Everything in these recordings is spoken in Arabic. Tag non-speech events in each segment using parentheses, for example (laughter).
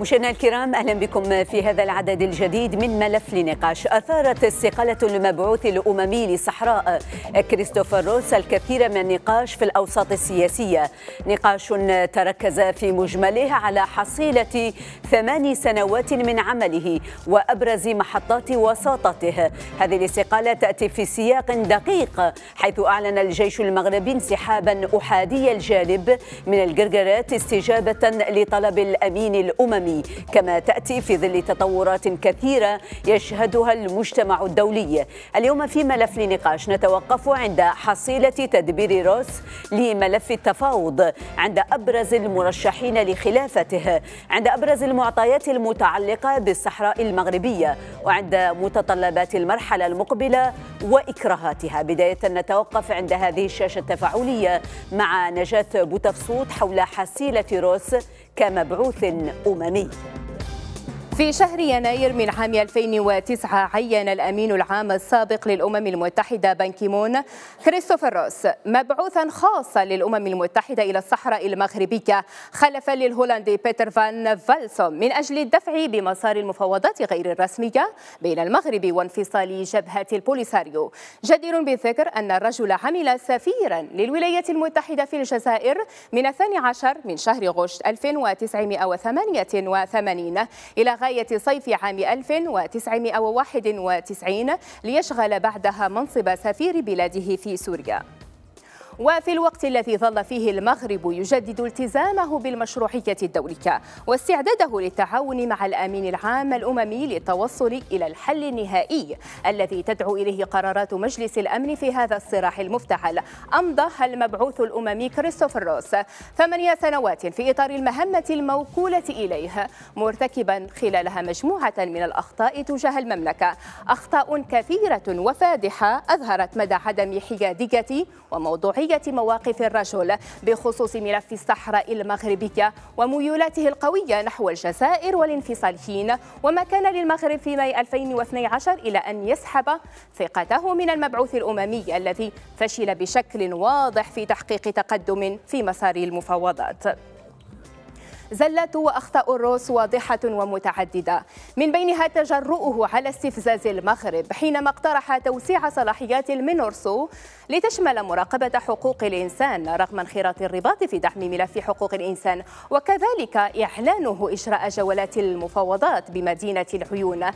مشاهدينا الكرام اهلا بكم في هذا العدد الجديد من ملف لنقاش اثارت استقاله المبعوث الاممي لصحراء كريستوفر روس الكثير من النقاش في الاوساط السياسيه نقاش تركز في مجمله على حصيله ثمان سنوات من عمله وابرز محطات وساطته هذه الاستقاله تاتي في سياق دقيق حيث اعلن الجيش المغربي انسحابا احادي الجانب من الجرجرات استجابه لطلب الامين الاممي العالي كما تأتي في ظل تطورات كثيرة يشهدها المجتمع الدولي اليوم في ملف لنقاش نتوقف عند حصيلة تدبير روس لملف التفاوض عند أبرز المرشحين لخلافته عند أبرز المعطيات المتعلقة بالصحراء المغربية وعند متطلبات المرحلة المقبلة وإكراهاتها بداية نتوقف عند هذه الشاشة التفاعلية مع نجاة بوتفصوت حول حصيلة روس كمبعوث أممي في شهر يناير من عام 2009 عين الأمين العام السابق للأمم المتحدة بانكيمون كريستوفر روس مبعوثا خاصا للأمم المتحدة إلى الصحراء المغربية خلفا للهولندي بيتر فان فالسوم من أجل الدفع بمسار المفاوضات غير الرسمية بين المغرب وانفصال جبهة البوليساريو جدير بالذكر أن الرجل عمل سفيرا للولايات المتحدة في الجزائر من 12 من شهر غشت 1988 إلى غاية بداية صيف عام 1991 ليشغل بعدها منصب سفير بلاده في سوريا وفي الوقت الذي ظل فيه المغرب يجدد التزامه بالمشروعية الدولية واستعداده للتعاون مع الأمين العام الأممي للتوصل إلى الحل النهائي الذي تدعو إليه قرارات مجلس الأمن في هذا الصراع المفتعل أمضاها المبعوث الأممي كريستوفر روس ثمانية سنوات في إطار المهمة الموكولة إليه مرتكبا خلالها مجموعة من الأخطاء تجاه المملكة أخطاء كثيرة وفادحة أظهرت مدى عدم حيادية وموضوعية وجدية مواقف الرجل بخصوص ملف الصحراء المغربية وميولاته القوية نحو الجزائر والانفصاليين وما كان للمغرب في ماي 2012 إلى أن يسحب ثقته من المبعوث الأممي الذي فشل بشكل واضح في تحقيق تقدم في مسار المفاوضات زلات وأخطاء الروس واضحة ومتعددة من بينها تجرؤه على استفزاز المغرب حينما اقترح توسيع صلاحيات المينورسو لتشمل مراقبة حقوق الإنسان رغم انخراط الرباط في دعم ملف حقوق الإنسان وكذلك إعلانه إجراء جولات المفاوضات بمدينة العيون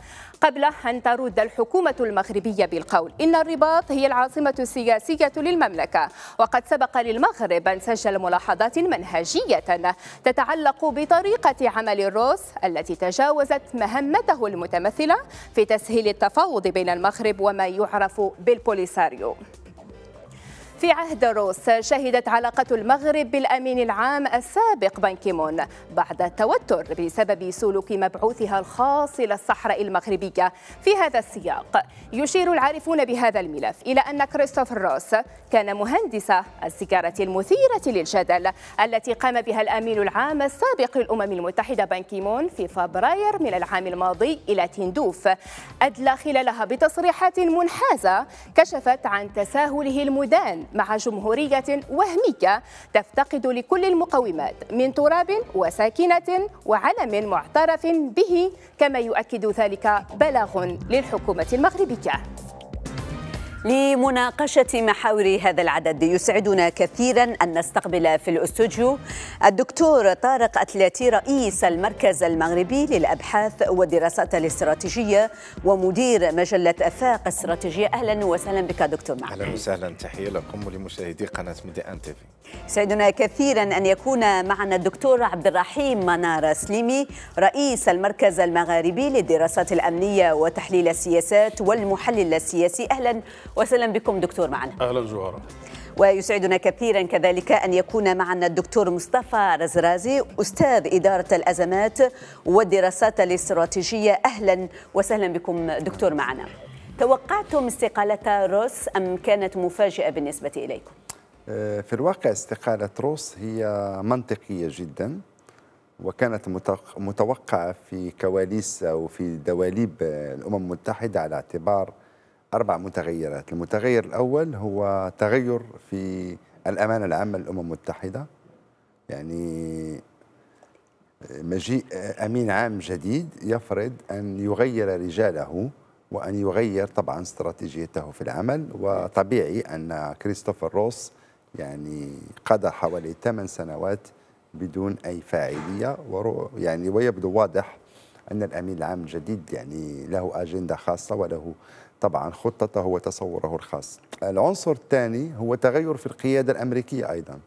قبل أن ترد الحكومة المغربية بالقول إن الرباط هي العاصمة السياسية للمملكة وقد سبق للمغرب أن سجل ملاحظات منهجية تتعلق بطريقة عمل الروس التي تجاوزت مهمته المتمثلة في تسهيل التفاوض بين المغرب وما يعرف بالبوليساريو في عهد روس شهدت علاقة المغرب بالأمين العام السابق بانكيمون بعد التوتر بسبب سلوك مبعوثها الخاص إلى الصحراء المغربية في هذا السياق يشير العارفون بهذا الملف إلى أن كريستوفر روس كان مهندس السيجارة المثيرة للجدل التي قام بها الأمين العام السابق للأمم المتحدة بانكيمون في فبراير من العام الماضي إلى تندوف أدلى خلالها بتصريحات منحازة كشفت عن تساهله المدان مع جمهورية وهمية تفتقد لكل المقومات من تراب وساكنة وعلم معترف به كما يؤكد ذلك بلاغ للحكومة المغربية لمناقشة محاور هذا العدد يسعدنا كثيرا أن نستقبل في الأستوديو الدكتور طارق أتلاتي رئيس المركز المغربي للأبحاث والدراسات الاستراتيجية ومدير مجلة أفاق استراتيجية أهلا وسهلا بك دكتور معنا أهلا وسهلا تحية لكم ولمشاهدي قناة ميدي أن تيفي سعدنا كثيرا أن يكون معنا الدكتور عبد الرحيم منار سليمي رئيس المركز المغاربي للدراسات الأمنية وتحليل السياسات والمحلل السياسي أهلا وسهلا بكم دكتور معنا أهلا زهرة ويسعدنا كثيرا كذلك أن يكون معنا الدكتور مصطفى رزرازي أستاذ إدارة الأزمات والدراسات الاستراتيجية أهلا وسهلا بكم دكتور معنا توقعتم استقالة روس أم كانت مفاجئة بالنسبة إليكم؟ آه، في الواقع استقالة روس هي منطقية جدا وكانت متوقعة في كواليس أو في دواليب الأمم المتحدة على اعتبار أربع متغيرات المتغير الأول هو تغير في الأمانة العامة للأمم المتحدة يعني آه، مجيء آه، أمين عام جديد يفرض أن يغير رجاله وأن يغير طبعا استراتيجيته في العمل وطبيعي أن كريستوفر روس يعني قضى حوالي 8 سنوات بدون أي فاعلية يعني ويبدو واضح أن الأمين العام الجديد يعني له أجندة خاصة وله طبعا خطته وتصوره الخاص العنصر الثاني هو تغير في القيادة الأمريكية أيضا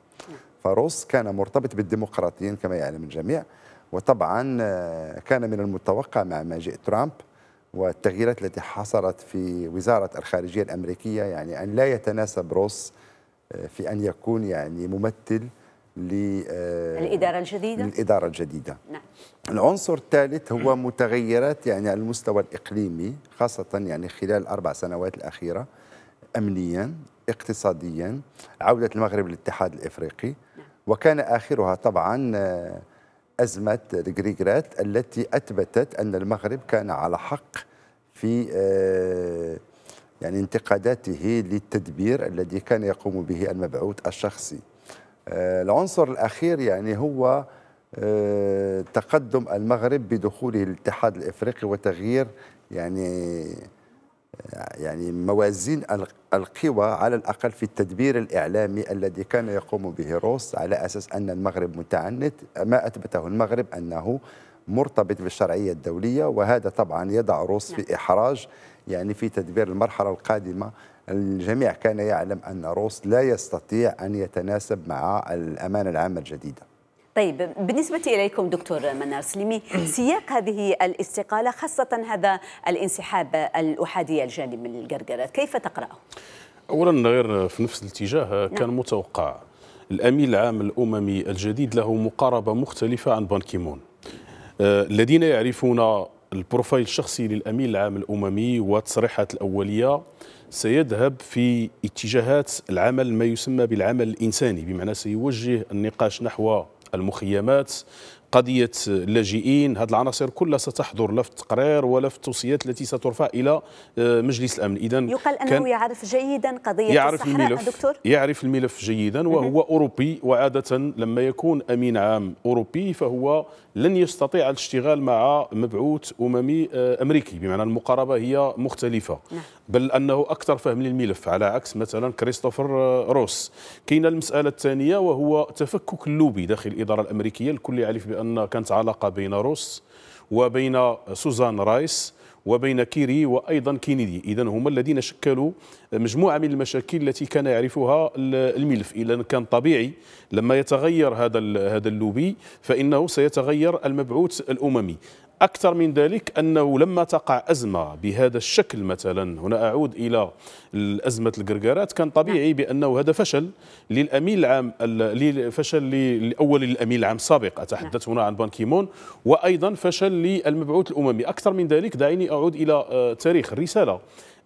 فروس كان مرتبط بالديمقراطيين كما يعلم الجميع وطبعا آه، كان من المتوقع مع مجيء ترامب والتغييرات التي حصلت في وزارة الخارجية الأمريكية يعني أن لا يتناسب روس في أن يكون يعني ممثل للإدارة آه، الجديدة للإدارة الجديدة نعم. العنصر الثالث هو (clears throat) متغيرات يعني على المستوى الإقليمي خاصة يعني خلال الأربع سنوات الأخيرة أمنيا اقتصاديا عودة المغرب للاتحاد الإفريقي نعم. وكان آخرها طبعا آه، أزمة الجريجرات التي أثبتت أن المغرب كان على حق في آه، يعني انتقاداته للتدبير الذي كان يقوم به المبعوث الشخصي آه، العنصر الأخير يعني هو آه، تقدم المغرب بدخوله الاتحاد الإفريقي وتغيير يعني آه، يعني موازين القوى على الأقل في التدبير الإعلامي الذي كان يقوم به روس على أساس أن المغرب متعنت ما أثبته المغرب أنه مرتبط بالشرعية الدولية وهذا طبعا يضع روس في نعم. إحراج يعني في تدبير المرحلة القادمة الجميع كان يعلم أن روس لا يستطيع أن يتناسب مع الأمانة العامة الجديدة طيب بالنسبة إليكم دكتور منار سليمي (clears throat) سياق هذه الاستقالة خاصة هذا الانسحاب الأحادي الجاني من القرقرات كيف تقرأه؟ أولا غير في نفس الاتجاه آه، نعم. كان نعم. متوقع الأمين العام الأممي الجديد له مقاربة مختلفة عن بانكيمون آه، الذين يعرفون البروفايل الشخصي للأمين العام الأممي والتصريحات الأولية سيذهب في اتجاهات العمل ما يسمى بالعمل الإنساني بمعنى سيوجه النقاش نحو المخيمات قضية اللاجئين هذه العناصر كلها ستحضر لا في التقرير ولا في التوصيات التي سترفع إلى آه، مجلس الأمن إذا يقال أنه يعرف جيدا قضية يعرف الصحراء الملف دكتور يعرف الملف جيدا وهو أوروبي وعادة لما يكون أمين عام أوروبي فهو لن يستطيع الاشتغال مع مبعوث أممي آه، أمريكي بمعنى المقاربة هي مختلفة نعم. بل أنه أكثر فهم للملف على عكس مثلا كريستوفر آه، روس كاين المسألة الثانية وهو تفكك اللوبي داخل الإدارة الأمريكية الكل يعرف بأن كانت علاقة بين روس وبين سوزان رايس وبين كيري وأيضا كينيدي إذا هما الذين شكلوا مجموعة من المشاكل التي كان يعرفها الملف إذا كان طبيعي لما يتغير هذا هذا اللوبي فإنه سيتغير المبعوث الأممي أكثر من ذلك أنه لما تقع أزمة بهذا الشكل مثلا هنا أعود إلى أزمة القرقرات كان طبيعي نعم. بأنه هذا فشل للأمين العام فشل لأول الأمين العام السابق أتحدث نعم. هنا عن بان كيمون وأيضا فشل للمبعوث الأممي أكثر من ذلك دعيني أعود إلى آه، تاريخ الرسالة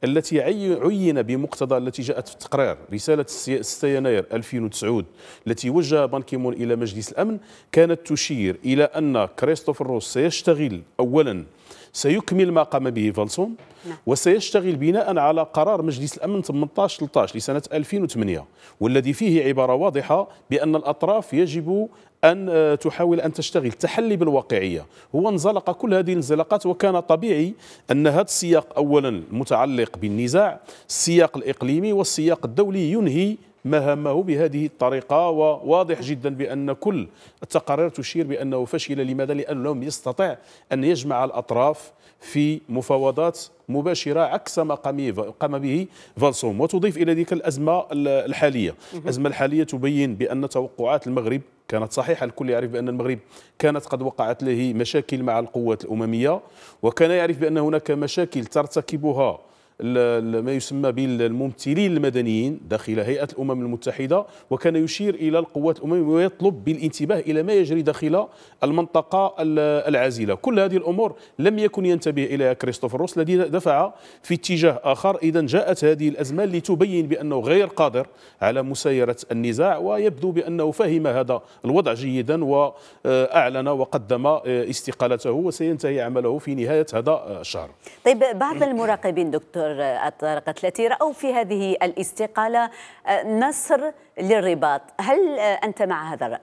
التي عين بمقتضى التي جاءت في التقرير رسالة 6 يناير 2009 التي وجه بانكيمون إلى مجلس الأمن كانت تشير إلى أن كريستوفر روس سيشتغل أولاً سيكمل ما قام به فالسون نعم. وسيشتغل بناء على قرار مجلس الامن 18 13 لسنه 2008 والذي فيه عباره واضحه بان الاطراف يجب أن آه، تحاول أن تشتغل تحلي بالواقعية هو انزلق كل هذه الانزلاقات وكان طبيعي أن هذا السياق أولا المتعلق بالنزاع السياق الإقليمي والسياق الدولي ينهي مهامه بهذه الطريقة وواضح جدا بأن كل التقارير تشير بأنه فشل لماذا؟ لأنه لم يستطع أن يجمع الأطراف في مفاوضات مباشرة عكس ما قام به فالسوم وتضيف إلى ذلك الأزمة الحالية الأزمة الحالية تبين بأن توقعات المغرب كانت صحيحة الكل يعرف بأن المغرب كانت قد وقعت له مشاكل مع القوات الأممية وكان يعرف بأن هناك مشاكل ترتكبها ما يسمى بالممثلين المدنيين داخل هيئة الأمم المتحدة وكان يشير إلى القوات الأممية ويطلب بالانتباه إلى ما يجري داخل المنطقة العازلة كل هذه الأمور لم يكن ينتبه إليها كريستوفر روس الذي دفع في اتجاه آخر إذا جاءت هذه الأزمة لتبين بأنه غير قادر على مسايرة النزاع ويبدو بأنه فهم هذا الوضع جيدا وأعلن وقدم استقالته وسينتهي عمله في نهاية هذا الشهر طيب بعض المراقبين دكتور الطرق التي رأوا في هذه الاستقالة آه، نصر للرباط هل آه، أنت مع هذا الرأي؟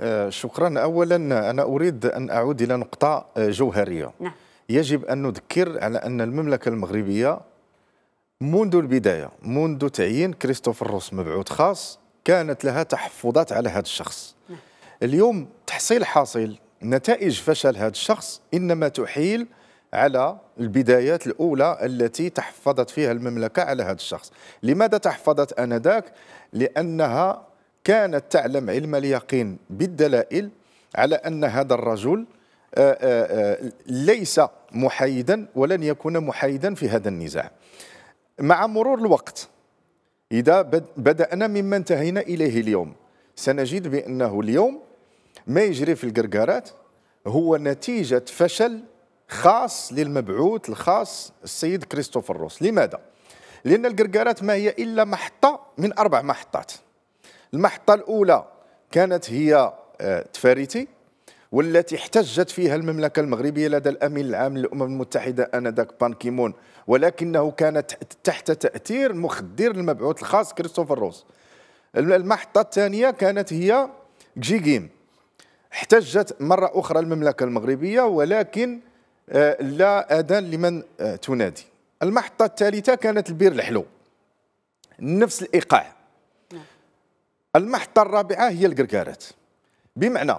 آه، شكرا اولا انا اريد ان اعود الى نقطه جوهريه نعم. يجب ان نذكر على ان المملكه المغربيه منذ البدايه منذ تعيين كريستوفر روس مبعوث خاص كانت لها تحفظات على هذا الشخص نعم. اليوم تحصيل حاصل نتائج فشل هذا الشخص انما تحيل على البدايات الأولى التي تحفظت فيها المملكة على هذا الشخص لماذا تحفظت أنذاك؟ لأنها كانت تعلم علم اليقين بالدلائل على أن هذا الرجل آه، آه، آه، ليس محايدا ولن يكون محايدا في هذا النزاع مع مرور الوقت إذا بدأنا مما انتهينا إليه اليوم سنجد بأنه اليوم ما يجري في القرقارات هو نتيجة فشل خاص للمبعوث الخاص السيد كريستوفر روس لماذا؟ لأن الكركارات ما هي إلا محطة من أربع محطات المحطة الأولى كانت هي آه، تفاريتي والتي احتجت فيها المملكة المغربية لدى الأمين العام للأمم المتحدة آنذاك بان كيمون ولكنه كانت تحت تأثير مخدر المبعوث الخاص كريستوفر روس المحطة الثانية كانت هي جيجيم احتجت مرة أخرى المملكة المغربية ولكن آه، لا اذان لمن آه، تنادي المحطه الثالثه كانت البير الحلو نفس الايقاع المحطه الرابعه هي الكركارات بمعنى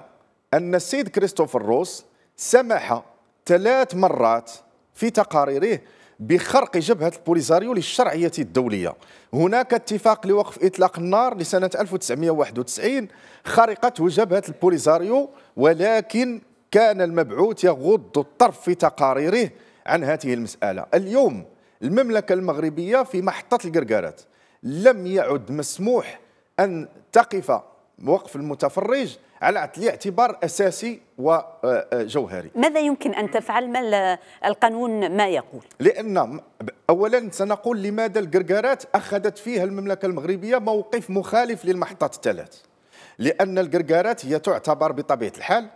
ان السيد كريستوفر روس سمح ثلاث مرات في تقاريره بخرق جبهة البوليزاريو للشرعية الدولية هناك اتفاق لوقف إطلاق النار لسنة 1991 خرقته جبهة البوليزاريو ولكن كان المبعوث يغض الطرف في تقاريره عن هذه المسألة اليوم المملكة المغربية في محطة القرقارات لم يعد مسموح أن تقف وقف المتفرج على اعتبار اساسي وجوهري. ماذا يمكن ان تفعل ما القانون ما يقول؟ لان اولا سنقول لماذا القرقارات اخذت فيها المملكه المغربيه موقف مخالف للمحطات الثلاث. لان القرقارات هي تعتبر بطبيعه الحال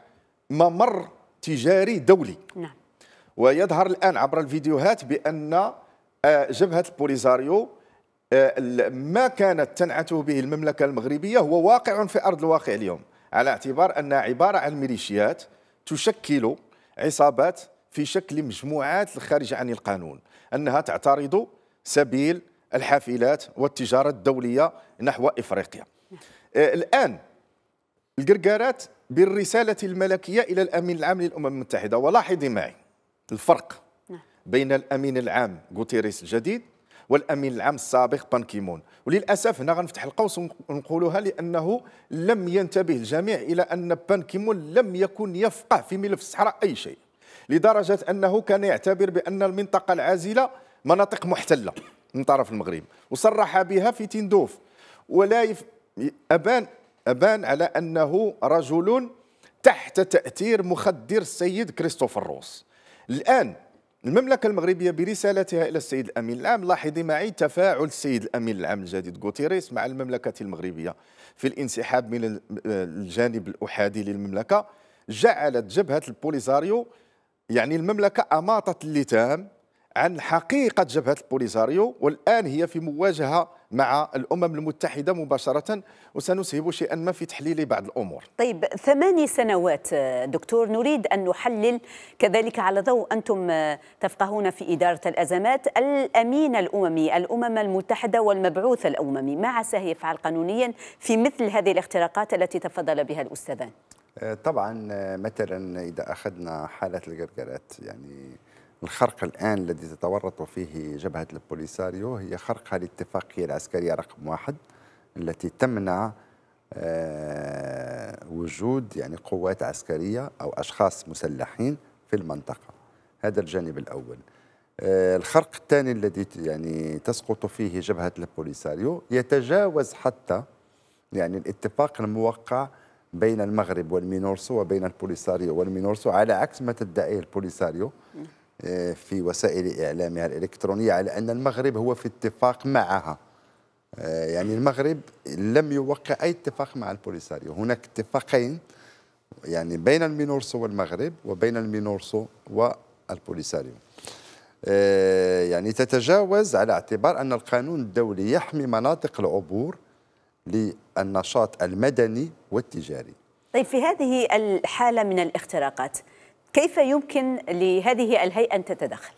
ممر تجاري دولي نعم ويظهر الان عبر الفيديوهات بان آه، جبهه البوليزاريو آه، ما كانت تنعته به المملكه المغربيه هو واقع في ارض الواقع اليوم على اعتبار انها عباره عن ميليشيات تشكل عصابات في شكل مجموعات الخارجه عن القانون انها تعترض سبيل الحافلات والتجاره الدوليه نحو افريقيا نعم. آه، الان القرقارات بالرسالة الملكية إلى الأمين العام للأمم المتحدة ولاحظي معي الفرق نعم. بين الأمين العام غوتيريس الجديد والامين العام السابق بان كيمون وللاسف هنا غنفتح القوس ونقولها لانه لم ينتبه الجميع الى ان بان كيمون لم يكن يفقه في ملف الصحراء اي شيء لدرجه انه كان يعتبر بان المنطقه العازله مناطق محتله من طرف المغرب وصرح بها في تندوف ولا يف... ابان أبان على أنه رجل تحت تأثير مخدر السيد كريستوفر روس الآن المملكة المغربية برسالتها إلى السيد الأمين العام لاحظي معي تفاعل السيد الأمين العام الجديد غوتيريس مع المملكة المغربية في الانسحاب من الجانب الأحادي للمملكة جعلت جبهة البوليزاريو يعني المملكة أماطت اللتام عن حقيقة جبهة البوليزاريو والآن هي في مواجهة مع الأمم المتحدة مباشرة وسنسهب شيئا ما في تحليل بعض الأمور طيب ثماني سنوات دكتور نريد أن نحلل كذلك على ضوء أنتم تفقهون في إدارة الأزمات الأمين الأممي الأمم المتحدة والمبعوث الأممي ما عسى يفعل قانونيا في مثل هذه الاختراقات التي تفضل بها الأستاذان طبعا مثلا إذا أخذنا حالة القرقرات يعني الخرق الآن الذي تتورط فيه جبهة البوليساريو هي خرقها للاتفاقية العسكرية رقم واحد التي تمنع آه، وجود يعني قوات عسكرية أو أشخاص مسلحين في المنطقة هذا الجانب الأول آه، الخرق الثاني الذي يعني تسقط فيه جبهة البوليساريو يتجاوز حتى يعني الاتفاق الموقع بين المغرب والمينورسو وبين البوليساريو والمينورسو على عكس ما تدعيه البوليساريو في وسائل إعلامها الإلكترونية على أن المغرب هو في اتفاق معها آه، يعني المغرب لم يوقع أي اتفاق مع البوليساريو هناك اتفاقين يعني بين المينورسو والمغرب وبين المينورسو والبوليساريو آه، يعني تتجاوز على اعتبار أن القانون الدولي يحمي مناطق العبور للنشاط المدني والتجاري طيب في هذه الحالة من الاختراقات كيف يمكن لهذه الهيئة أن تتدخل؟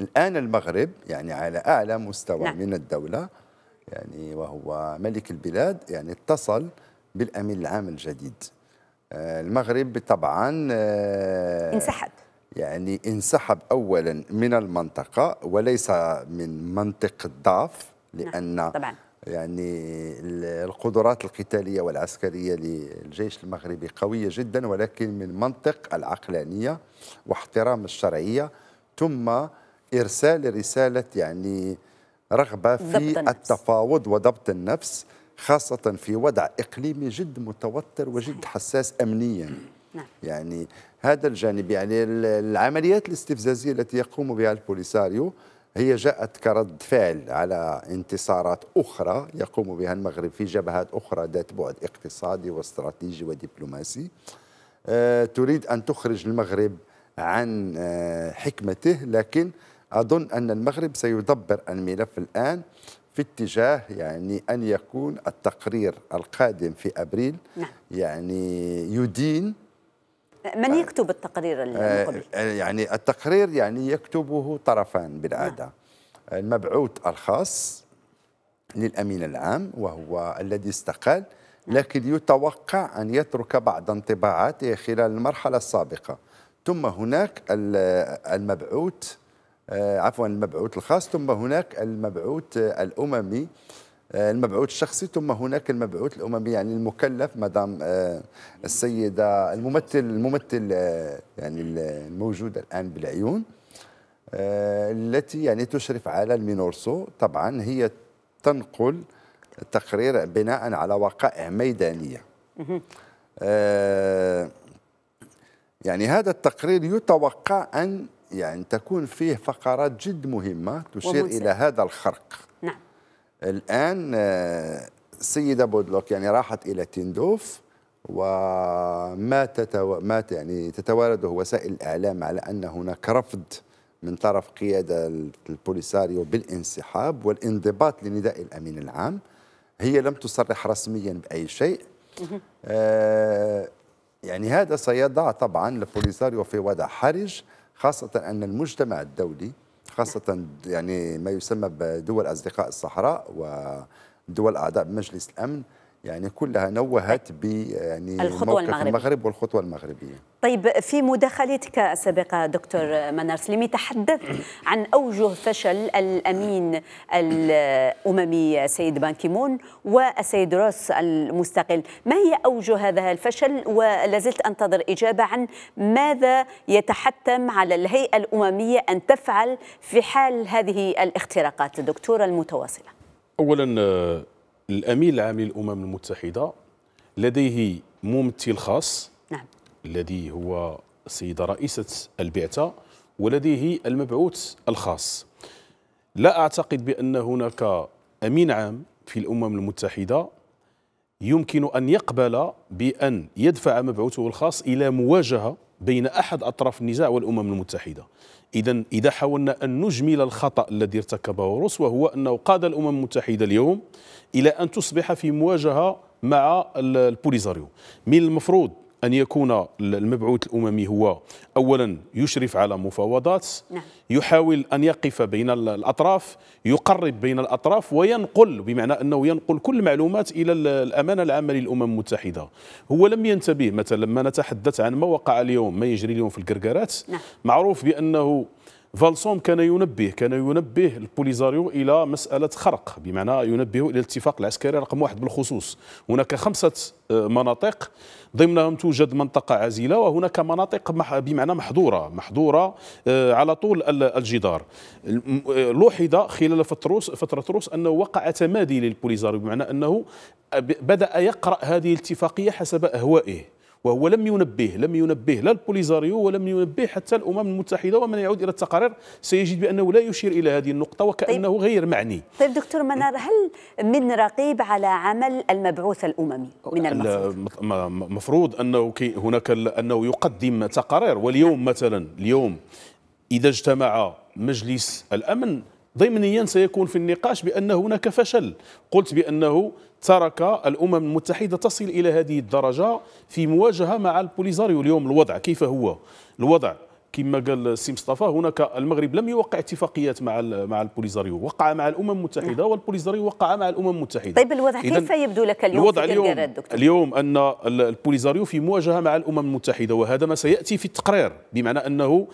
الآن المغرب يعني على أعلى مستوى نعم. من الدولة يعني وهو ملك البلاد يعني اتصل بالأمين العام الجديد آه، المغرب طبعا آه، انسحب يعني انسحب اولا من المنطقه وليس من منطق الضعف نعم، لان طبعا. يعني القدرات القتالية والعسكرية للجيش المغربي قوية جدا ولكن من منطق العقلانية واحترام الشرعية ثم إرسال رسالة يعني رغبة في التفاوض وضبط النفس خاصة في وضع إقليمي جد متوتر وجد حساس أمنيا نعم. يعني هذا الجانب يعني العمليات الاستفزازية التي يقوم بها البوليساريو هي جاءت كرد فعل على انتصارات أخرى يقوم بها المغرب في جبهات أخرى ذات بعد اقتصادي واستراتيجي ودبلوماسي آه، تريد أن تخرج المغرب عن آه، حكمته لكن أظن أن المغرب سيدبر الملف الآن في اتجاه يعني أن يكون التقرير القادم في أبريل نعم. يعني يدين من آه. يكتب التقرير المقبل؟ آه، آه، يعني التقرير يعني يكتبه طرفان بالعاده نعم. المبعوث الخاص للامين العام وهو الذي استقال نعم. لكن يتوقع ان يترك بعض انطباعاته خلال المرحله السابقه ثم هناك المبعوث عفوا المبعوث الخاص ثم هناك المبعوث الاممي آه، المبعوث الشخصي ثم هناك المبعوث الاممي يعني المكلف مدام آه، السيده الممثل الممثل آه، يعني الموجود الان بالعيون التي يعني تشرف على المينورسو طبعا هي تنقل تقرير بناء على وقائع ميدانيه يعني هذا التقرير يتوقع ان يعني تكون فيه فقرات جد مهمه تشير ومنسي. الى هذا الخرق الآن آه، سيدة بودلوك يعني راحت إلى تندوف وما تتو... مات يعني تتوارده وسائل الإعلام على أن هناك رفض من طرف قيادة البوليساريو بالانسحاب والانضباط لنداء الأمين العام هي لم تصرح رسميا بأي شيء آه يعني هذا سيضع طبعا البوليساريو في وضع حرج خاصة أن المجتمع الدولي خاصة يعني ما يسمى بدول أصدقاء الصحراء ودول أعضاء مجلس الأمن يعني كلها نوهت ب يعني الخطوة المغربية. المغرب والخطوة المغربية طيب في مداخلتك السابقة دكتور منار سليمي تحدثت عن أوجه فشل الأمين الأممي سيد بانكيمون والسيد روس المستقل ما هي أوجه هذا الفشل ولازلت أنتظر إجابة عن ماذا يتحتم على الهيئة الأممية أن تفعل في حال هذه الاختراقات دكتورة المتواصلة أولا الامين العام للامم المتحده لديه ممثل خاص نعم. الذي هو السيده رئيسه البعثه ولديه المبعوث الخاص لا اعتقد بان هناك امين عام في الامم المتحده يمكن ان يقبل بان يدفع مبعوثه الخاص الى مواجهه بين احد اطراف النزاع والامم المتحده إذا إذا حاولنا أن نجمل الخطأ الذي ارتكبه روس وهو أنه قاد الأمم المتحدة اليوم إلى أن تصبح في مواجهة مع البوليزاريو من المفروض أن يكون المبعوث الأممي هو أولا يشرف على مفاوضات نعم. يحاول أن يقف بين الأطراف يقرب بين الأطراف وينقل بمعنى أنه ينقل كل المعلومات إلى الأمانة العامة للأمم المتحدة هو لم ينتبه مثلا لما نتحدث عن ما وقع اليوم ما يجري اليوم في الكركرات نعم. معروف بأنه فالسوم كان ينبه كان ينبه البوليزاريو الى مساله خرق بمعنى ينبه الى الاتفاق العسكري رقم واحد بالخصوص هناك خمسه آه، مناطق ضمنهم توجد منطقه عازله وهناك مناطق بمعنى محظوره محظوره آه، على طول الجدار آه، لوحظ خلال فتره فتره روس انه وقع تمادي للبوليزاريو بمعنى انه بدا يقرا هذه الاتفاقيه حسب اهوائه وهو لم ينبه لم ينبه لا البوليزاريو ولم ينبه حتى الامم المتحده ومن يعود الى التقارير سيجد بانه لا يشير الى هذه النقطه وكانه طيب غير معني طيب دكتور منار هل من رقيب على عمل المبعوث الاممي من المفروض مفروض انه هناك انه يقدم تقارير واليوم مثلا اليوم اذا اجتمع مجلس الامن ضمنيا سيكون في النقاش بان هناك فشل قلت بانه ترك الأمم المتحدة تصل إلى هذه الدرجة في مواجهة مع البوليزاريو اليوم الوضع كيف هو الوضع كما قال السي مصطفى هناك المغرب لم يوقع اتفاقيات مع مع البوليزاريو وقع مع الامم المتحده نعم. والبوليزاريو وقع مع الامم المتحده طيب الوضع كيف يبدو لك اليوم الوضع في اليوم دكتور؟ اليوم ان البوليزاريو في مواجهه مع الامم المتحده وهذا ما سياتي في التقرير بمعنى انه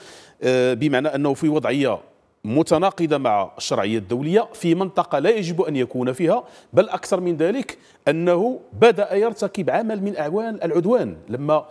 آه، بمعنى انه في وضعيه متناقضة مع الشرعية الدولية في منطقة لا يجب أن يكون فيها بل أكثر من ذلك أنه بدأ يرتكب عمل من أعوان العدوان لما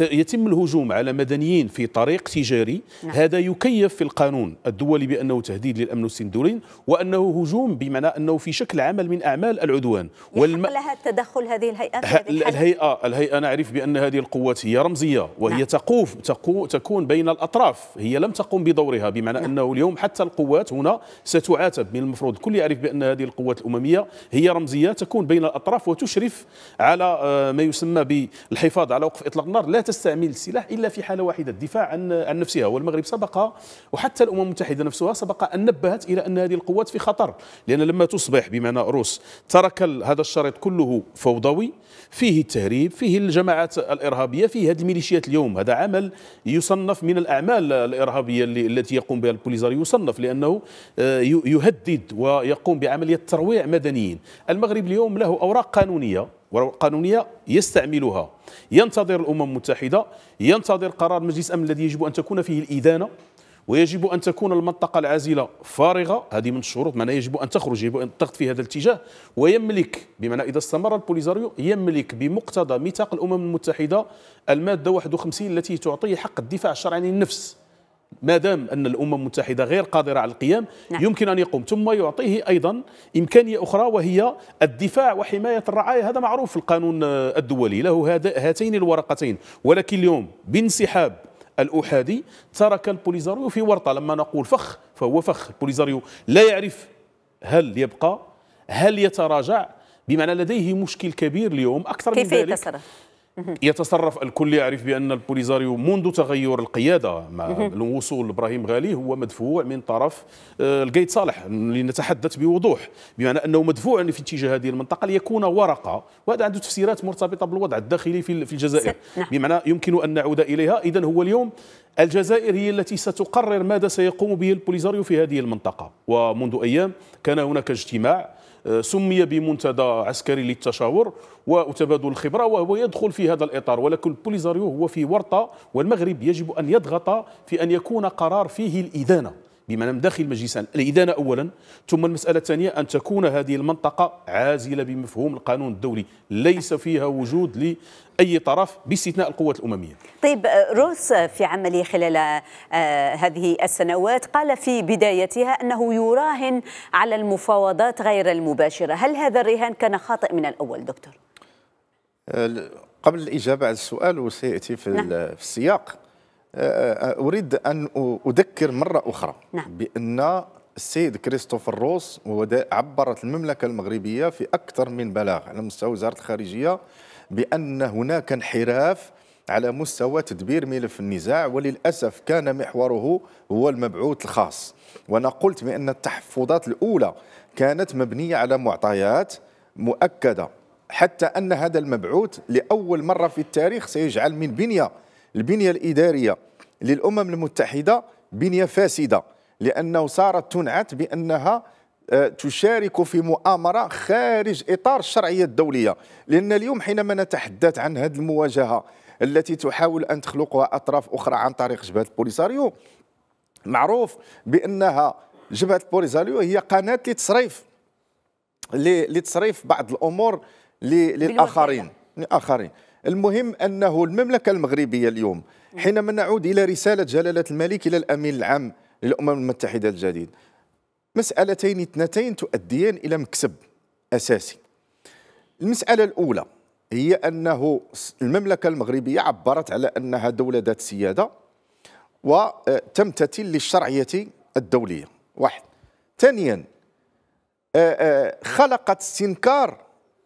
يتم الهجوم على مدنيين في طريق تجاري نعم. هذا يكيف في القانون الدولي بانه تهديد للامن السندوري وانه هجوم بمعنى انه في شكل عمل من اعمال العدوان والم... لها التدخل هذه الهيئه في هذه الحل. الهيئه الهيئه نعرف بان هذه القوات هي رمزيه وهي نعم. تقوف تقو... تكون بين الاطراف هي لم تقم بدورها بمعنى نعم. انه اليوم حتى القوات هنا ستعاتب من المفروض الكل يعرف بان هذه القوات الامميه هي رمزيه تكون بين الاطراف تتعاطف وتشرف على آه، ما يسمى بالحفاظ على وقف اطلاق النار لا تستعمل السلاح الا في حاله واحده الدفاع عن عن نفسها والمغرب سبق وحتى الامم المتحده نفسها سبق ان نبهت الى ان هذه القوات في خطر لان لما تصبح بمعنى روس ترك هذا الشريط كله فوضوي فيه التهريب فيه الجماعات الارهابيه فيه هذه الميليشيات اليوم هذا عمل يصنف من الاعمال الارهابيه التي يقوم بها البوليزاري يصنف لانه آه، يهدد ويقوم بعمليه ترويع مدنيين المغرب اليوم له اوراق قانونية أوراق قانونية يستعملها ينتظر الأمم المتحدة ينتظر قرار مجلس الأمن الذي يجب أن تكون فيه الإدانة ويجب أن تكون المنطقة العازلة فارغة هذه من الشروط معناها يجب أن تخرج يجب أن تضغط في هذا الاتجاه ويملك بمعنى إذا استمر البوليزاريو يملك بمقتضى ميثاق الأمم المتحدة المادة 51 التي تعطيه حق الدفاع الشرعي عن النفس ما دام ان الامم المتحده غير قادره على القيام نعم. يمكن ان يقوم ثم يعطيه ايضا امكانيه اخرى وهي الدفاع وحمايه الرعايا هذا معروف في القانون الدولي له هاتين الورقتين ولكن اليوم بانسحاب الاحادي ترك البوليزاريو في ورطه لما نقول فخ فهو فخ البوليزاريو لا يعرف هل يبقى هل يتراجع بمعنى لديه مشكل كبير اليوم اكثر من ذلك يتصرف؟ يتصرف الكل يعرف بأن البوليزاريو منذ تغير القيادة مع الوصول لإبراهيم غالي هو مدفوع من طرف آه، القيد صالح لنتحدث بوضوح بمعنى أنه مدفوع في اتجاه هذه المنطقة ليكون ورقة وهذا عنده تفسيرات مرتبطة بالوضع الداخلي في الجزائر نعم. بمعنى يمكن أن نعود إليها إذا هو اليوم الجزائر هي التي ستقرر ماذا سيقوم به البوليزاريو في هذه المنطقة ومنذ أيام كان هناك اجتماع سمي بمنتدى عسكري للتشاور وتبادل الخبرة وهو يدخل في هذا الإطار ولكن البوليزاريو هو في ورطة والمغرب يجب أن يضغط في أن يكون قرار فيه الإدانة بمعنى داخل مجلس الإدانة أولا ثم المسألة الثانية أن تكون هذه المنطقة عازلة بمفهوم القانون الدولي ليس فيها وجود لأي طرف باستثناء القوات الأممية طيب روس في عمله خلال آه، هذه السنوات قال في بدايتها أنه يراهن على المفاوضات غير المباشرة هل هذا الرهان كان خاطئ من الأول دكتور؟ قبل الإجابة على السؤال وسيأتي في, نعم. في السياق آه، آه، اريد ان اذكر مره اخرى نعم. بان السيد كريستوفر روس عبرت المملكه المغربيه في اكثر من بلاغ على مستوى وزاره الخارجيه بان هناك انحراف على مستوى تدبير ملف النزاع وللاسف كان محوره هو المبعوث الخاص وانا قلت بان التحفظات الاولى كانت مبنيه على معطيات مؤكده حتى ان هذا المبعوث لاول مره في التاريخ سيجعل من بنيه البنية الإدارية للأمم المتحدة بنية فاسدة لأنه صارت تنعت بأنها آه، تشارك في مؤامرة خارج إطار الشرعية الدولية لأن اليوم حينما نتحدث عن هذه المواجهة التي تحاول أن تخلقها أطراف أخرى عن طريق جبهة البوليساريو معروف بأنها جبهة البوليساريو هي قناة لتصريف لتصريف بعض الأمور للآخرين للآخرين المهم أنه المملكة المغربية اليوم حينما نعود إلى رسالة جلالة الملك إلى الأمين العام للأمم المتحدة الجديد مسألتين اثنتين تؤديان إلى مكسب أساسي المسألة الأولى هي أنه المملكة المغربية عبرت على أنها دولة ذات سيادة وتمتثل آه، للشرعية الدولية واحد ثانيا آه، آه، خلقت استنكار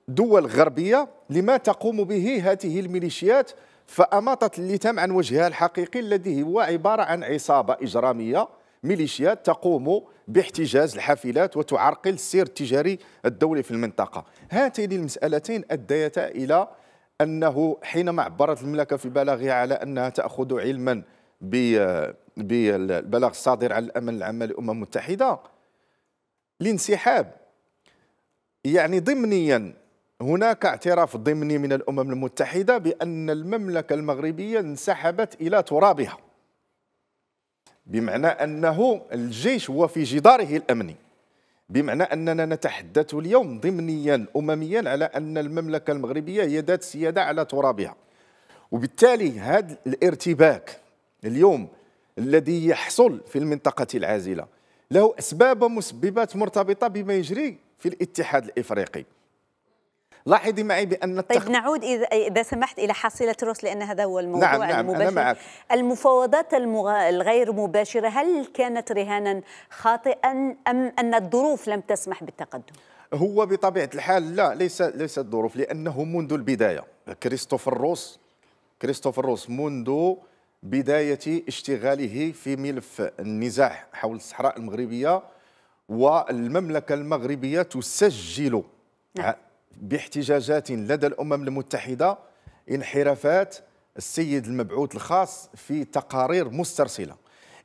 دول غربية لما تقوم به هذه الميليشيات فأماطت اللثام عن وجهها الحقيقي الذي هو عبارة عن عصابة إجرامية ميليشيات تقوم باحتجاز الحافلات وتعرقل السير التجاري الدولي في المنطقة هاتين المسألتين أديتا إلى أنه حينما عبرت المملكة في بلاغها على أنها تأخذ علما بالبلاغ الصادر عن الأمن العام للأمم المتحدة الانسحاب يعني ضمنيا هناك اعتراف ضمني من الأمم المتحدة بأن المملكة المغربية انسحبت إلى ترابها بمعنى أنه الجيش هو في جداره الأمني بمعنى أننا نتحدث اليوم ضمنيا أمميا على أن المملكة المغربية هي ذات سيادة على ترابها وبالتالي هذا الارتباك اليوم الذي يحصل في المنطقة العازلة له أسباب مسببات مرتبطة بما يجري في الاتحاد الإفريقي لاحظي معي بان طيب، التخ... طيب نعود اذا سمحت الى حصيله روس لان هذا هو الموضوع نعم نعم المباشر أنا معك. المفاوضات المغ... الغير مباشره هل كانت رهانا خاطئا ام ان الظروف لم تسمح بالتقدم؟ هو بطبيعه الحال لا ليس ليست الظروف لانه منذ البدايه كريستوفر روس كريستوفر روس منذ بدايه اشتغاله في ملف النزاع حول الصحراء المغربيه والمملكه المغربيه تسجل نعم. باحتجاجات لدى الأمم المتحدة انحرافات السيد المبعوث الخاص في تقارير مسترسلة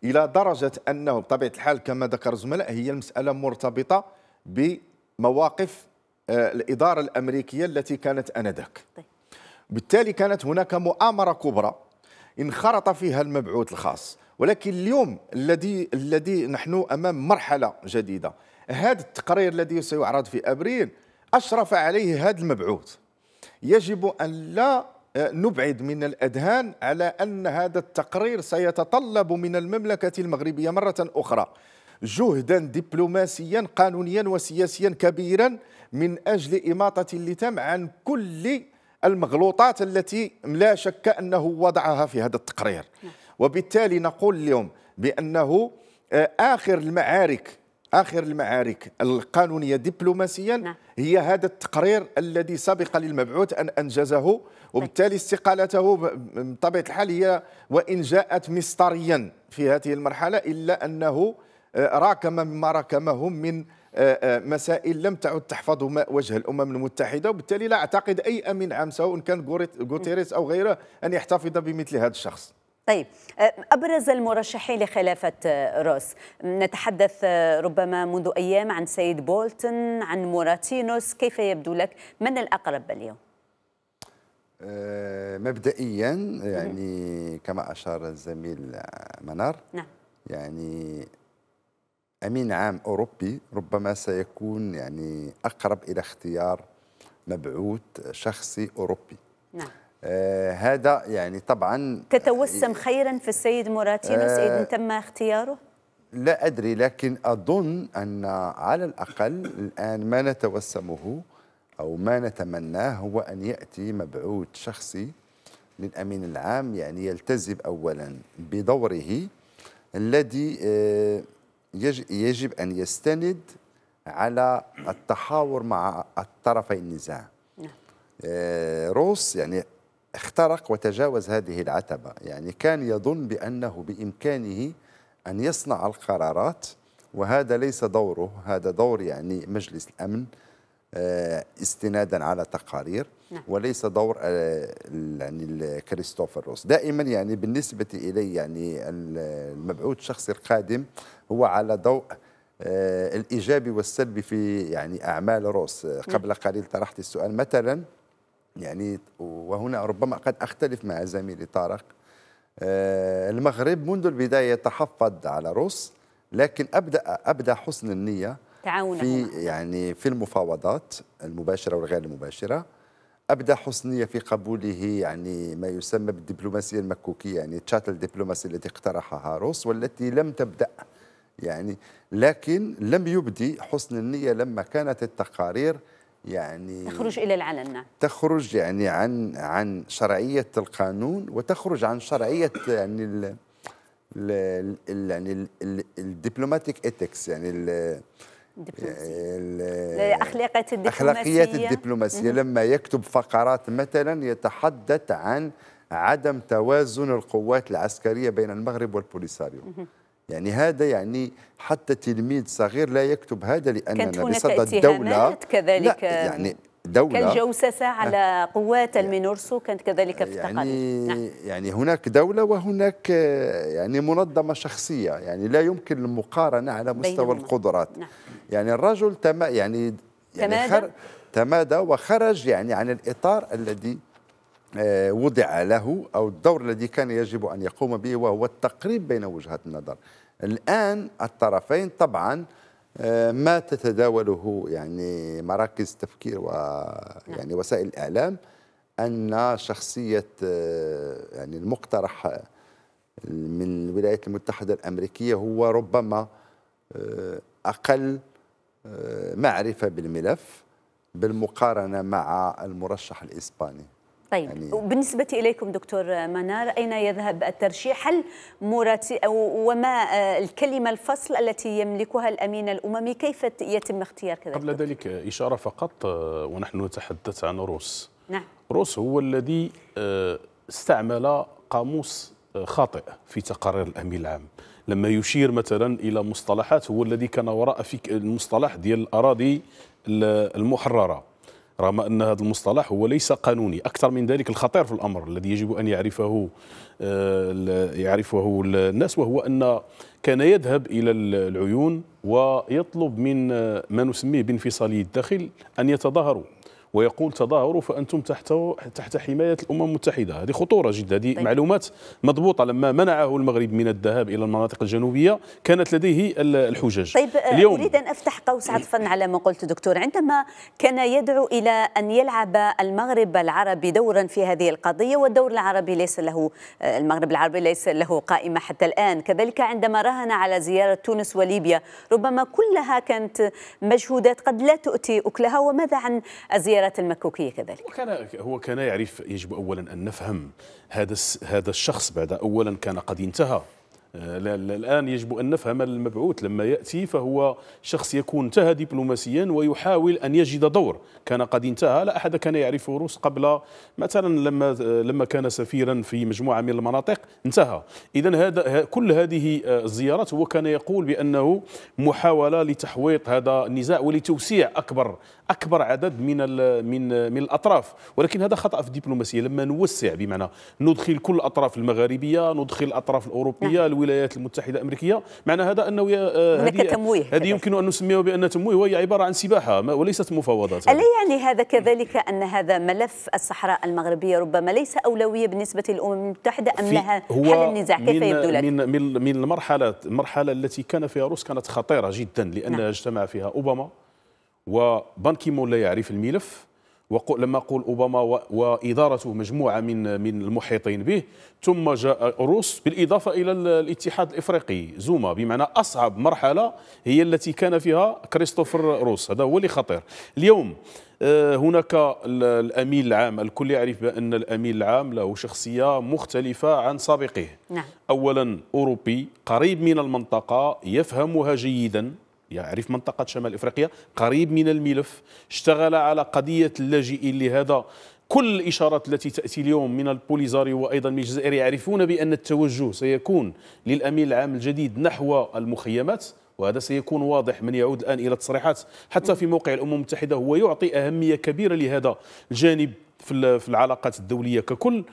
إلى درجة أنه بطبيعة الحال كما ذكر الزملاء هي المسألة مرتبطة بمواقف آه، الإدارة الأمريكية التي كانت أنذاك طيب. بالتالي كانت هناك مؤامرة كبرى انخرط فيها المبعوث الخاص ولكن اليوم الذي الذي نحن امام مرحله جديده هذا التقرير الذي سيعرض في ابريل أشرف عليه هذا المبعوث يجب أن لا آه، نبعد من الأذهان على أن هذا التقرير سيتطلب من المملكة المغربية مرة أخرى جهدا دبلوماسيا قانونيا وسياسيا كبيرا من أجل إماطة اللتام عن كل المغلوطات التي لا شك أنه وضعها في هذا التقرير نعم. وبالتالي نقول اليوم بأنه آه، آخر المعارك آخر المعارك القانونية دبلوماسيا نعم. هي هذا التقرير الذي سبق للمبعوث أن أنجزه وبالتالي استقالته بطبيعة الحال هي وإن جاءت مسطريا في هذه المرحلة إلا أنه آه، راكم مما راكمه من آه، آه، مسائل لم تعد تحفظ وجه الامم المتحده وبالتالي لا اعتقد اي امين عام سواء كان غوتيريس او غيره ان يحتفظ بمثل هذا الشخص طيب آه، أبرز المرشحين لخلافة آه، روس نتحدث آه، ربما منذ أيام عن سيد بولتن عن موراتينوس كيف يبدو لك من الأقرب اليوم؟ مبدئيا يعني كما أشار الزميل منار نعم يعني أمين عام أوروبي ربما سيكون يعني أقرب إلى اختيار مبعوث شخصي أوروبي نعم آه هذا يعني طبعا تتوسم خيرا في السيد موراتينوس آه إذا تم اختياره؟ لا أدري لكن أظن أن على الأقل الآن ما نتوسمه أو ما نتمناه هو أن يأتي مبعوث شخصي للأمين العام يعني يلتزم أولا بدوره الذي آه، يجب أن يستند على التحاور مع الطرفي النزاع نعم. آه، روس يعني اخترق وتجاوز هذه العتبة يعني كان يظن بأنه بإمكانه أن يصنع القرارات وهذا ليس دوره هذا دور يعني مجلس الأمن آه، استنادا على تقارير نعم. وليس دور آه، يعني كريستوفر روس دائما يعني بالنسبة إلي يعني المبعوث الشخصي القادم هو على ضوء آه، الإيجابي والسلبي في يعني أعمال روس نعم. قبل قليل طرحت السؤال مثلا يعني وهنا ربما قد أختلف مع زميلي طارق آه، المغرب منذ البداية تحفظ على روس لكن أبدأ أبدأ حسن النية في يعني في المفاوضات المباشرة والغير المباشرة أبدى حسنية في قبوله يعني ما يسمى بالدبلوماسية المكوكية يعني تشاتل دبلوماسي التي اقترحها روس والتي لم تبدأ يعني لكن لم يبدي حسن النية لما كانت التقارير يعني تخرج الى العلن نعم تخرج يعني عن عن شرعيه القانون وتخرج عن شرعيه يعني ال ال يعني الدبلوماتيك اتكس يعني ال الاخلاقيات يعني الدبلوماسيه اخلاقيات الدبلوماسيه لما يكتب فقرات مثلا يتحدث عن عدم توازن القوات العسكريه بين المغرب والبوليساريو يعني هذا يعني حتى تلميذ صغير لا يكتب هذا لأننا بصدد الدولة كذلك لا يعني دولة كان جوسسة على (laughs) قوات يعني المينورسو كانت كذلك في يعني نعم. يعني هناك دولة وهناك يعني منظمة شخصية يعني لا يمكن المقارنة على مستوى القدرات نعم. يعني الرجل تما يعني يعني تمادى تمادى وخرج يعني عن الإطار الذي آه، وضع له أو الدور الذي كان يجب أن يقوم به وهو التقريب بين وجهات النظر الآن الطرفين طبعا آه، ما تتداوله يعني مراكز التفكير ويعني نعم. وسائل الإعلام أن شخصية آه، يعني المقترح من الولايات المتحدة الأمريكية هو ربما أقل معرفة بالملف بالمقارنة مع المرشح الإسباني طيب يعني وبالنسبة إليكم دكتور منار أين يذهب الترشيح هل مراتي أو وما آه، الكلمة الفصل التي يملكها الأمين الأممي كيف يتم اختيار كذلك قبل ذلك إشارة فقط آه، ونحن نتحدث عن روس نعم روس هو الذي آه، استعمل قاموس خاطئ في تقارير الامين العام لما يشير مثلا الى مصطلحات هو الذي كان وراء في المصطلح ديال الاراضي المحرره رغم أن هذا المصطلح هو ليس قانوني أكثر من ذلك الخطير في الأمر الذي يجب أن يعرفه آه، يعرفه الناس وهو أن كان يذهب إلى العيون ويطلب من آه، ما نسميه بانفصالي الداخل أن يتظاهروا ويقول تظاهروا فانتم تحت تحت حمايه الامم المتحده هذه خطوره جدا هذه طيب. معلومات مضبوطه لما منعه المغرب من الذهاب الى المناطق الجنوبيه كانت لديه الحجج طيب آه، اليوم اريد ان افتح قوس عطفا على ما قلت دكتور عندما كان يدعو الى ان يلعب المغرب العربي دورا في هذه القضيه والدور العربي ليس له آه، المغرب العربي ليس له قائمه حتى الان كذلك عندما راهن على زياره تونس وليبيا ربما كلها كانت مجهودات قد لا تؤتي اكلها وماذا عن الزياره السيارات المكوكيه كذلك وكان هو كان يعرف يجب اولا ان نفهم هذا هذا الشخص بعد اولا كان قد انتهى آه، الآن يجب أن نفهم المبعوث لما يأتي فهو شخص يكون انتهى دبلوماسيا ويحاول أن يجد دور كان قد انتهى لا أحد كان يعرف روس قبل مثلا لما لما كان سفيرا في مجموعة من المناطق انتهى إذا هذا كل هذه آه، الزيارات هو كان يقول بأنه محاولة لتحويط هذا النزاع ولتوسيع أكبر اكبر عدد من من من الاطراف ولكن هذا خطا في الدبلوماسيه لما نوسع بمعنى ندخل كل الاطراف المغاربيه ندخل الاطراف الاوروبيه نعم. الولايات المتحده الامريكيه معنى هذا انه آه، هذه تمويه هذه يمكن ان نسميها بان تمويه وهي عباره عن سباحه وليست مفاوضات الا يعني هذا كذلك ان هذا ملف الصحراء المغربيه ربما ليس اولويه بالنسبه للامم المتحده ام لها حل النزاع كيف يبدو لك من من من المرحله المرحله التي كان فيها روس كانت خطيره جدا لانها نعم. اجتمع فيها اوباما وبانكي مون لا يعرف الملف ولما قول اوباما وادارته مجموعه من من المحيطين به ثم جاء الروس بالاضافه الى الاتحاد الافريقي زوما بمعنى اصعب مرحله هي التي كان فيها كريستوفر روس هذا هو اللي خطير اليوم آه، هناك الامين العام الكل يعرف بان الامين العام له شخصيه مختلفه عن سابقه نعم. اولا اوروبي قريب من المنطقه يفهمها جيدا يعرف منطقة شمال إفريقيا قريب من الملف اشتغل على قضية اللاجئين لهذا كل الإشارات التي تأتي اليوم من البوليزاريو وأيضا من الجزائر يعرفون بأن التوجه سيكون للأمين العام الجديد نحو المخيمات وهذا سيكون واضح من يعود الآن إلى التصريحات حتى في موقع الأمم المتحدة هو يعطي أهمية كبيرة لهذا الجانب في العلاقات الدولية ككل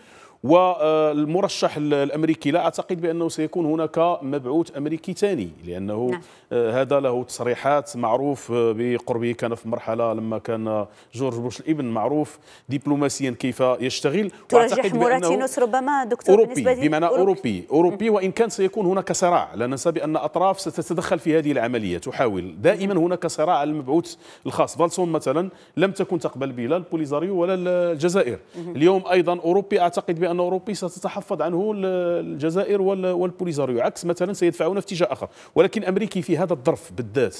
والمرشح الامريكي لا اعتقد بانه سيكون هناك مبعوث امريكي ثاني لانه نعم. آه، هذا له تصريحات معروف آه، بقربه كان في مرحله لما كان جورج بوش الابن معروف دبلوماسيا كيف يشتغل واعتقد بانه ربما دكتور أوروبي بالنسبه بمعنى أوروبي. اوروبي اوروبي وان كان سيكون هناك صراع لا ننسى بان اطراف ستتدخل في هذه العمليه تحاول دائما هناك صراع على المبعوث الخاص فالسون مثلا لم تكن تقبل به لا البوليزاريو ولا الجزائر اليوم ايضا اوروبي اعتقد بأن بان اوروبي ستتحفظ عنه الجزائر والبوليزاريو عكس مثلا سيدفعون في اتجاه اخر ولكن امريكي في هذا الظرف بالذات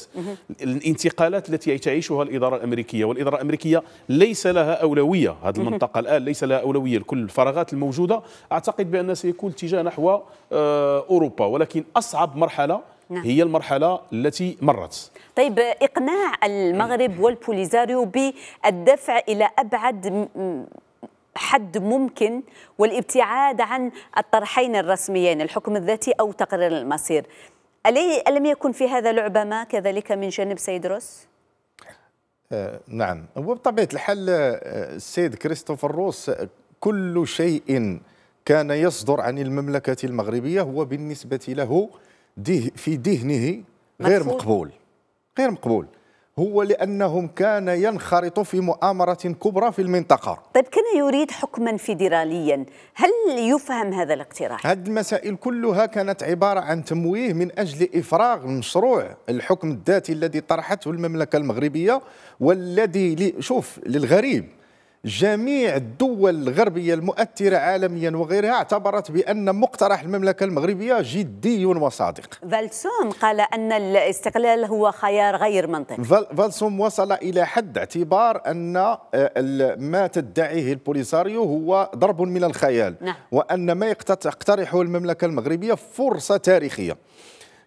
الانتقالات التي تعيشها الاداره الامريكيه والاداره الامريكيه ليس لها اولويه هذه المنطقه الان ليس لها اولويه لكل الفراغات الموجوده اعتقد بان سيكون اتجاه نحو آه، اوروبا ولكن اصعب مرحله نعم. هي المرحلة التي مرت طيب إقناع المغرب والبوليزاريو بالدفع إلى أبعد حد ممكن والابتعاد عن الطرحين الرسميين الحكم الذاتي أو تقرير المصير ألم يكن في هذا لعبة ما كذلك من جانب سيد آه نعم وبطبيعة الحال آه، السيد كريستوفر روس آه، كل شيء كان يصدر عن المملكة المغربية هو بالنسبة له في ذهنه غير مقبول غير مقبول هو لأنهم كان ينخرط في مؤامرة كبرى في المنطقة طيب كان يريد حكما فيدراليا هل يفهم هذا الاقتراح؟ هذه المسائل كلها كانت عبارة عن تمويه من أجل إفراغ مشروع الحكم الذاتي الذي طرحته المملكة المغربية والذي شوف للغريب جميع الدول الغربية المؤثرة عالميا وغيرها اعتبرت بأن مقترح المملكة المغربية جدي وصادق فالسوم قال أن الاستقلال هو خيار غير منطقي فالسوم وصل إلى حد اعتبار أن آه، ما تدعيه البوليساريو هو ضرب من الخيال نعم. وأن ما يقترحه المملكة المغربية فرصة تاريخية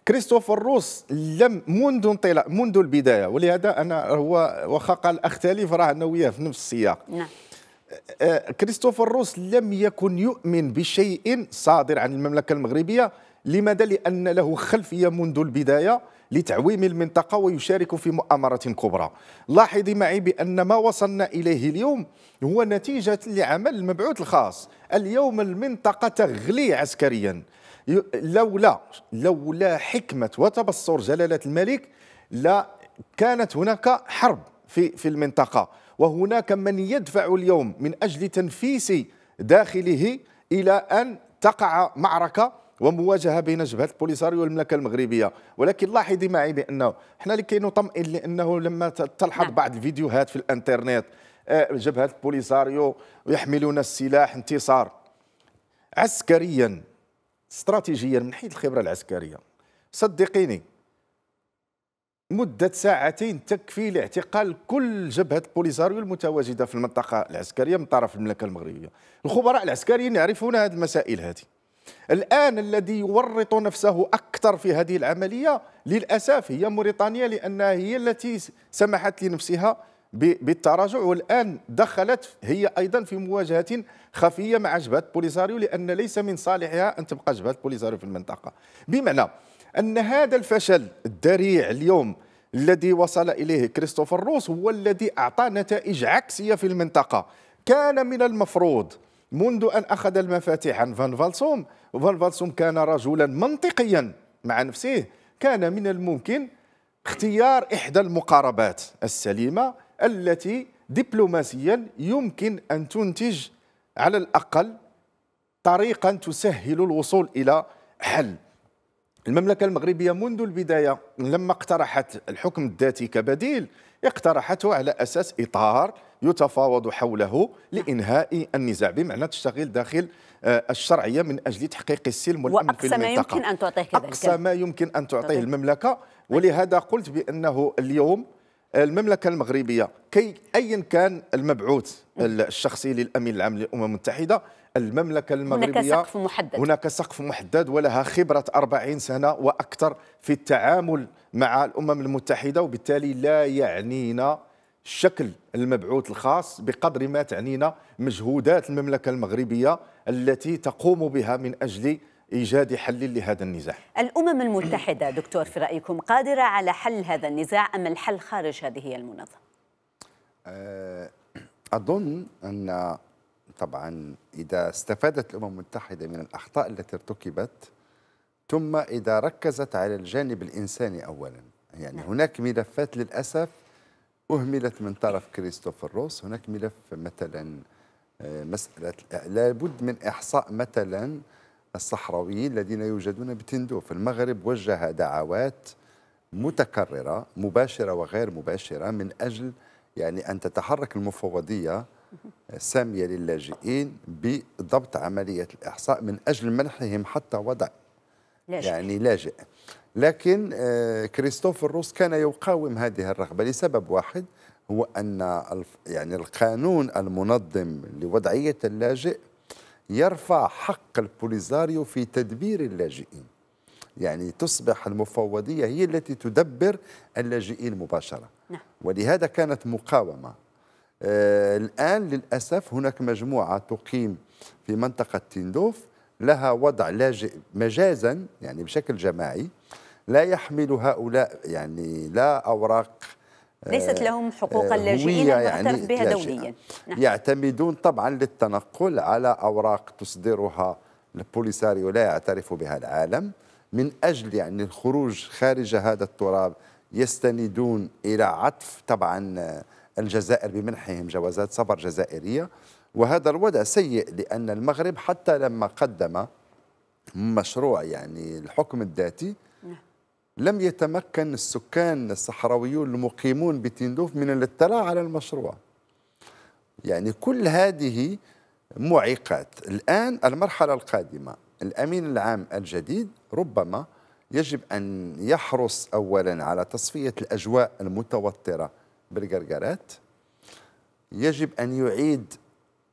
كريستوفر روس لم منذ انطلاق منذ البدايه ولهذا انا هو واخا قال اختلف راه انا وياه في نفس السياق نعم أه، كريستوفر روس لم يكن يؤمن بشيء صادر عن المملكه المغربيه لماذا لان له خلفيه منذ البدايه لتعويم المنطقه ويشارك في مؤامره كبرى لاحظي معي بان ما وصلنا اليه اليوم هو نتيجه لعمل المبعوث الخاص اليوم المنطقه تغلي عسكريا لولا لولا حكمه وتبصر جلاله الملك لا كانت هناك حرب في في المنطقه وهناك من يدفع اليوم من اجل تنفيس داخله الى ان تقع معركه ومواجهه بين جبهه البوليساريو والمملكه المغربيه ولكن لاحظي معي بانه حنا اللي نطمئن لانه لما تلحظ نعم. بعض الفيديوهات في الانترنت آه، جبهه البوليساريو يحملون السلاح انتصار عسكريا استراتيجيا من حيث الخبره العسكريه صدقيني مدة ساعتين تكفي لاعتقال كل جبهة البوليساريو المتواجدة في المنطقة العسكرية من طرف المملكة المغربية الخبراء العسكريين يعرفون هذه المسائل هذه الآن الذي يورط نفسه أكثر في هذه العملية للأسف هي موريتانيا لأنها هي التي سمحت لنفسها بالتراجع والآن دخلت هي أيضا في مواجهة خفية مع جبهة بوليساريو لأن ليس من صالحها أن تبقى جبهة بوليساريو في المنطقة بمعنى أن هذا الفشل الذريع اليوم الذي وصل إليه كريستوفر روس هو الذي أعطى نتائج عكسية في المنطقة كان من المفروض منذ أن أخذ المفاتيح عن فان فالسوم فان فالسوم كان رجلا منطقيا مع نفسه كان من الممكن اختيار إحدى المقاربات السليمة التي دبلوماسيا يمكن أن تنتج على الأقل طريقا تسهل الوصول إلى حل المملكة المغربية منذ البداية لما اقترحت الحكم الذاتي كبديل اقترحته على أساس إطار يتفاوض حوله لإنهاء النزاع بمعنى تشتغل داخل آه، الشرعية من أجل تحقيق السلم والأمن في المنطقة وأقصى ما يمكن أن تعطيه كذلك أقصى ما يمكن أن تعطيه المملكة طيب. ولهذا قلت بأنه اليوم المملكه المغربيه كي ايا كان المبعوث الشخصي للامين العام للامم المتحده المملكه المغربيه هناك سقف محدد هناك سقف محدد ولها خبره 40 سنه واكثر في التعامل مع الامم المتحده وبالتالي لا يعنينا شكل المبعوث الخاص بقدر ما تعنينا مجهودات المملكه المغربيه التي تقوم بها من اجل إيجاد حل لهذا النزاع الأمم المتحدة دكتور في رأيكم قادرة على حل هذا النزاع أم الحل خارج هذه المنظمة؟ آه، أظن أن طبعا إذا استفادت الأمم المتحدة من الأخطاء التي ارتكبت ثم إذا ركزت على الجانب الإنساني أولا يعني نعم. هناك ملفات للأسف أهملت من طرف كريستوفر روس هناك ملف مثلا آه، مسألة لابد من إحصاء مثلا الصحراويين الذين يوجدون بتندو في المغرب وجه دعوات متكررة مباشرة وغير مباشرة من أجل يعني أن تتحرك المفوضية السامية للاجئين بضبط عملية الإحصاء من أجل منحهم حتى وضع لاجئ. يعني لاجئ لكن آه، كريستوف الروس كان يقاوم هذه الرغبة لسبب واحد هو أن يعني القانون المنظم لوضعية اللاجئ يرفع حق البوليزاريو في تدبير اللاجئين يعني تصبح المفوضية هي التي تدبر اللاجئين مباشرة نعم. ولهذا كانت مقاومة آه، الآن للأسف هناك مجموعة تقيم في منطقة تندوف لها وضع لاجئ مجازا يعني بشكل جماعي لا يحمل هؤلاء يعني لا أوراق ليست آه، لهم حقوق اللاجئين آه، يعني المعترف بها دوليا نعم. يعتمدون طبعا للتنقل على أوراق تصدرها البوليساريو لا يعترف بها العالم من أجل يعني الخروج خارج هذا التراب يستندون إلى عطف طبعا الجزائر بمنحهم جوازات سفر جزائرية وهذا الوضع سيء لأن المغرب حتى لما قدم مشروع يعني الحكم الذاتي لم يتمكن السكان الصحراويون المقيمون بتندوف من الاطلاع على المشروع يعني كل هذه معيقات الآن المرحلة القادمة الأمين العام الجديد ربما يجب أن يحرص أولا على تصفية الأجواء المتوترة بالقرقرات يجب أن يعيد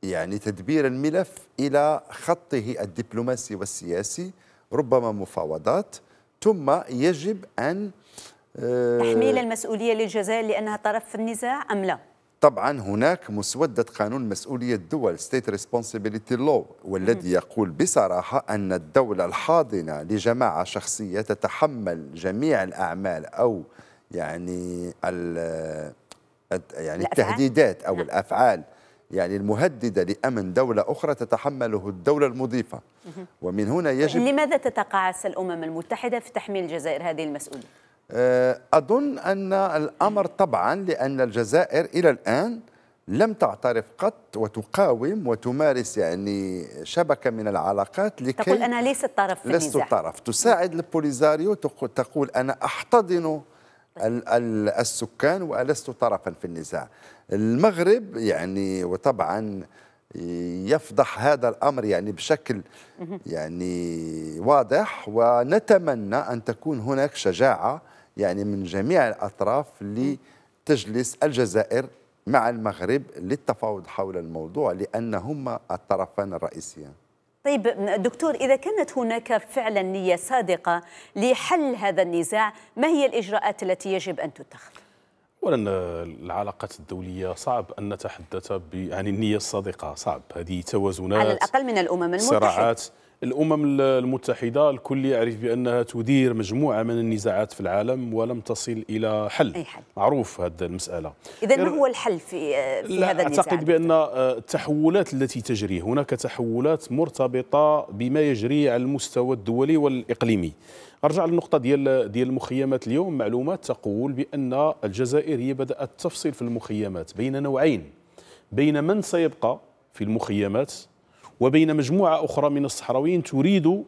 يعني تدبير الملف إلى خطه الدبلوماسي والسياسي ربما مفاوضات ثم يجب أن آه، تحميل المسؤولية للجزائر لأنها طرف في النزاع أم لا؟ طبعا هناك مسودة قانون مسؤولية الدول State Responsibility Law والذي يقول بصراحة أن الدولة الحاضنة لجماعة شخصية تتحمل جميع الأعمال أو يعني يعني التهديدات أو نعم. الأفعال يعني المهددة لأمن دولة أخرى تتحمله الدولة المضيفة ومن هنا يجب لماذا تتقاعس الأمم المتحدة في تحميل الجزائر هذه المسؤولية؟ آه، أظن أن الأمر طبعا لأن الجزائر إلى الآن لم تعترف قط وتقاوم وتمارس يعني شبكة من العلاقات لكي تقول أنا ليست طرف في لست النزاع لست طرف تساعد البوليزاريو تقول أنا أحتضن طيب. السكان ولست طرفا في النزاع المغرب يعني وطبعا يفضح هذا الامر يعني بشكل يعني واضح ونتمنى ان تكون هناك شجاعه يعني من جميع الاطراف لتجلس الجزائر مع المغرب للتفاوض حول الموضوع لان هما الطرفان الرئيسيان طيب دكتور إذا كانت هناك فعلا نية صادقة لحل هذا النزاع ما هي الإجراءات التي يجب أن تتخذ؟ اولا العلاقات الدوليه صعب ان نتحدث عن يعني النيه الصادقه صعب هذه توازنات على الاقل من الامم المتحده صراعات الأمم المتحدة الكل يعرف بأنها تدير مجموعة من النزاعات في العالم ولم تصل إلى حل, أي حل. معروف هذه المسألة إذا ما هو الحل في, في لا هذا النزاع؟ أعتقد بأن آه، التحولات التي تجري هناك تحولات مرتبطة بما يجري على المستوى الدولي والإقليمي ارجع للنقطه ديال ديال المخيمات اليوم معلومات تقول بان الجزائر هي بدات تفصل في المخيمات بين نوعين بين من سيبقى في المخيمات وبين مجموعة أخرى من الصحراويين تريد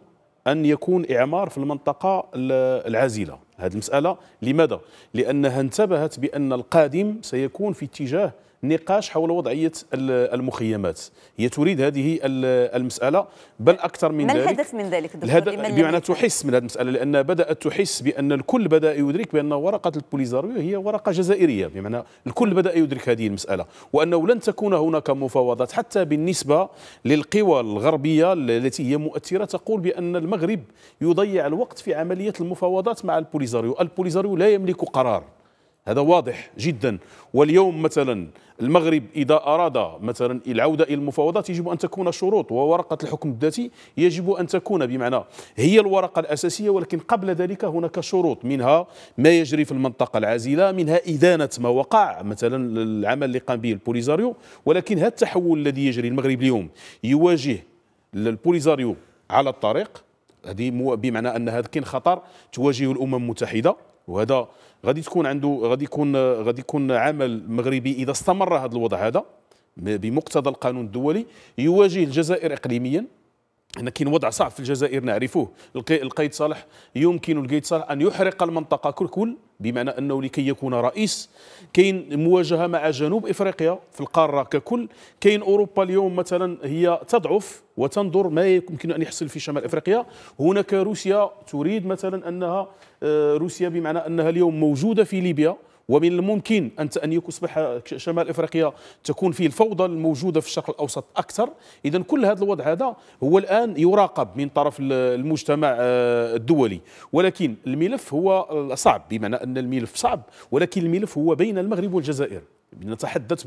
أن يكون إعمار في المنطقة العازلة هذه المسألة لماذا؟ لأنها انتبهت بأن القادم سيكون في اتجاه نقاش حول وضعية المخيمات هي تريد هذه المسألة بل أكثر من ما ذلك الهدف من ذلك الهدف بمعنى تحس من هذه المسألة لأن بدأت تحس بأن الكل بدأ يدرك بأن ورقة البوليزاريو هي ورقة جزائرية بمعنى الكل بدأ يدرك هذه المسألة وأنه لن تكون هناك مفاوضات حتى بالنسبة للقوى الغربية التي هي مؤثرة تقول بأن المغرب يضيع الوقت في عملية المفاوضات مع البوليزاريو البوليزاريو لا يملك قرار هذا واضح جدا واليوم مثلا المغرب إذا أراد مثلا العودة إلى المفاوضات يجب أن تكون شروط وورقة الحكم الذاتي يجب أن تكون بمعنى هي الورقة الأساسية ولكن قبل ذلك هناك شروط منها ما يجري في المنطقة العازلة منها إدانة ما وقع مثلا العمل اللي قام به البوليزاريو ولكن هذا التحول الذي يجري المغرب اليوم يواجه البوليزاريو على الطريق هذه بمعنى أن هذا كاين خطر تواجه الأمم المتحدة وهذا غادي تكون عنده غادي يكون غادي يكون عمل مغربي اذا استمر هذا الوضع هذا بمقتضى القانون الدولي يواجه الجزائر اقليميا هنا كاين وضع صعب في الجزائر نعرفوه القيد صالح يمكن القيد صالح ان يحرق المنطقه ككل بمعنى انه لكي يكون رئيس كاين مواجهه مع جنوب افريقيا في القاره ككل كاين اوروبا اليوم مثلا هي تضعف وتنظر ما يمكن ان يحصل في شمال افريقيا هناك روسيا تريد مثلا انها آه، روسيا بمعنى انها اليوم موجوده في ليبيا ومن الممكن أن أن يصبح شمال إفريقيا تكون فيه الفوضى الموجودة في الشرق الأوسط أكثر إذا كل هذا الوضع هذا هو الآن يراقب من طرف المجتمع آه، الدولي ولكن الملف هو صعب بمعنى أن الملف صعب ولكن الملف هو بين المغرب والجزائر نتحدث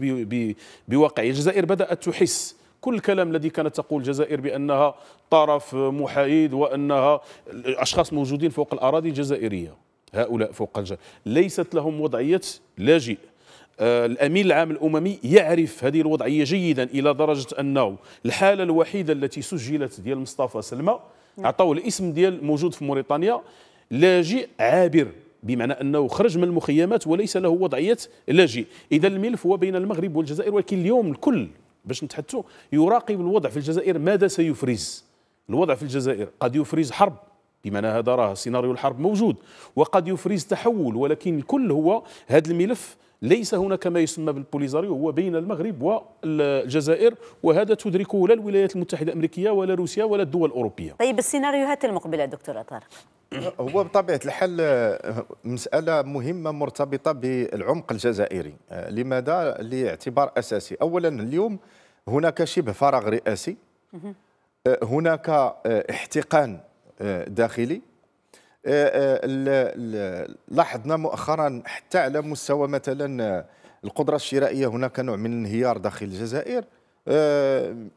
بواقعية الجزائر بدأت تحس كل الكلام الذي كانت تقول الجزائر بأنها طرف محايد وأنها أشخاص موجودين فوق الأراضي الجزائرية هؤلاء فوق الجبل ليست لهم وضعية لاجئ آه، الامين العام الاممي يعرف هذه الوضعيه جيدا الى درجه انه الحاله الوحيده التي سجلت ديال مصطفى سلمى نعم. عطاوه الاسم ديال موجود في موريتانيا لاجئ عابر بمعنى انه خرج من المخيمات وليس له وضعيه لاجئ اذا الملف هو بين المغرب والجزائر ولكن اليوم الكل باش نتحدثوا يراقب الوضع في الجزائر ماذا سيفرز الوضع في الجزائر قد يفرز حرب بمعنى هذا راه سيناريو الحرب موجود وقد يفرز تحول ولكن الكل هو هذا الملف ليس هناك ما يسمى بالبوليزاريو هو بين المغرب والجزائر وهذا تدركه لا الولايات المتحده الامريكيه ولا روسيا ولا الدول الاوروبيه. طيب السيناريوهات المقبله دكتور طارق. هو بطبيعه الحال آه، مساله مهمه مرتبطه بالعمق الجزائري، آه، لماذا؟ لاعتبار اساسي، اولا اليوم هناك شبه فراغ رئاسي آه، هناك احتقان آه، داخلي آه، آه، لاحظنا مؤخرا حتى على مستوى مثلا القدره الشرائيه هناك نوع من الانهيار داخل الجزائر